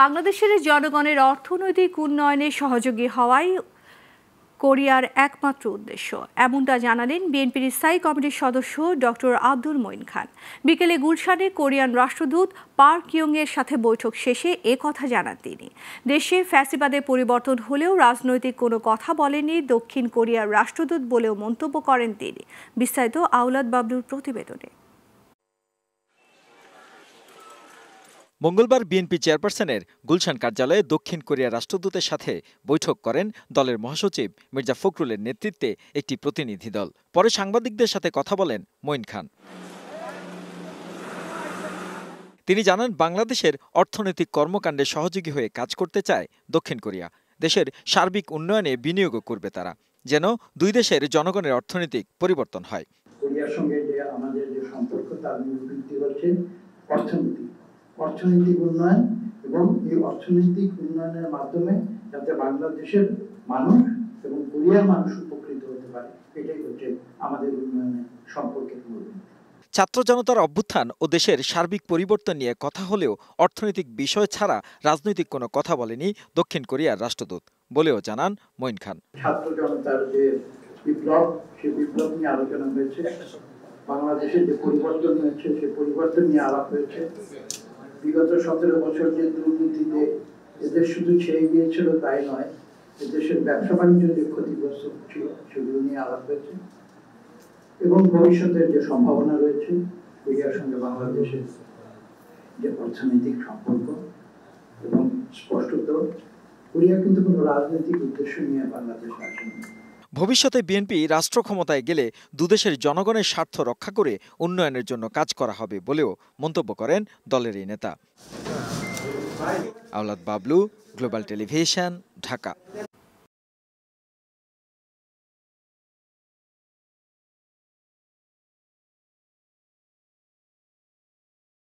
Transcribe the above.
বাংলাদেশের জনগণের অর্থনৈতিক উন্নয়নে সহযোগী হওয়াই কোরিয়ার একমাত্র উদ্দেশ্য এমনটা জানালেন বিএনপির স্থায়ী কমিটির সদস্য ডক্টর আব্দুল মঈন খান বিকেলে গুলশানে কোরিয়ান রাষ্ট্রদূত পার্ক ইয়ংয়ের সাথে বৈঠক শেষে এ কথা জানান তিনি দেশে ফ্যাসিবাদে পরিবর্তন হলেও রাজনৈতিক কোনো কথা বলেনি দক্ষিণ কোরিয়ার রাষ্ট্রদূত বলেও মন্তব্য করেন তিনি বিস্তারিত আউলাদ বাবলুর প্রতিবেদনে মঙ্গলবার বিএনপি চেয়ারপারসনের গুলশান কার্যালয়ে দক্ষিণ কোরিয়া রাষ্ট্রদূতের সাথে বৈঠক করেন দলের মহাসচিব মির্জা ফখরুলের নেতৃত্বে একটি প্রতিনিধি দল পরে সাংবাদিকদের সাথে কথা বলেন মঈন খান তিনি জানান বাংলাদেশের অর্থনৈতিক কর্মকাণ্ডে সহযোগী হয়ে কাজ করতে চায় দক্ষিণ কোরিয়া দেশের সার্বিক উন্নয়নে বিনিয়োগও করবে তারা যেন দুই দেশের জনগণের অর্থনৈতিক পরিবর্তন হয় কোরিয়ার সঙ্গে যে আমাদের যে সম্পর্ক তার অর্থনৈতিক উন্নয়ন এবং এই অর্থনৈতিক উন্নয়নের মাধ্যমে যাতে বাংলাদেশের মানুষ এবং কোরিয়ার মানুষ উপকৃত হতে পারে এটাই হচ্ছে আমাদের উন্নয়নের সম্পর্কের মূল ছাত্র জনতার অভ্যুত্থান ও দেশের সার্বিক পরিবর্তন নিয়ে কথা হলেও অর্থনৈতিক বিষয় ছাড়া রাজনৈতিক কোনো কথা বলেনি দক্ষিণ কোরিয়ার রাষ্ট্রদূত বলেও জানান মঈন খান ছাত্র জনতার যে বিপ্লব সে বিপ্লব নিয়ে আলোচনা হয়েছে বাংলাদেশের যে পরিবর্তন হয়েছে সে পরিবর্তন নিয়ে আলাপ হয়েছে বিগত সতেরো বছর যে দুর্নীতিতে এদের শুধু ছেড়ে গিয়েছিল তাই নয় এদেশের ব্যবসা বাণিজ্য যে ক্ষতিগ্রস্ত ছিল সেগুলো নিয়ে আলাপ হয়েছে এবং ভবিষ্যতের যে সম্ভাবনা রয়েছে এরিয়ার সঙ্গে বাংলাদেশের যে অর্থনৈতিক সম্পর্ক এবং স্পষ্টত কোরিয়া কিন্তু কোনো রাজনৈতিক উদ্দেশ্য নিয়ে বাংলাদেশ আসেনি ভবিষ্যতে বিএনপি রাষ্ট্র ক্ষমতায় গেলে দুদেশের জনগণের স্বার্থ রক্ষা করে উন্নয়নের জন্য কাজ করা হবে বলেও মন্তব্য করেন দলের এই নেতা আওলাদ বাবলু গ্লোবাল টেলিভিশন ঢাকা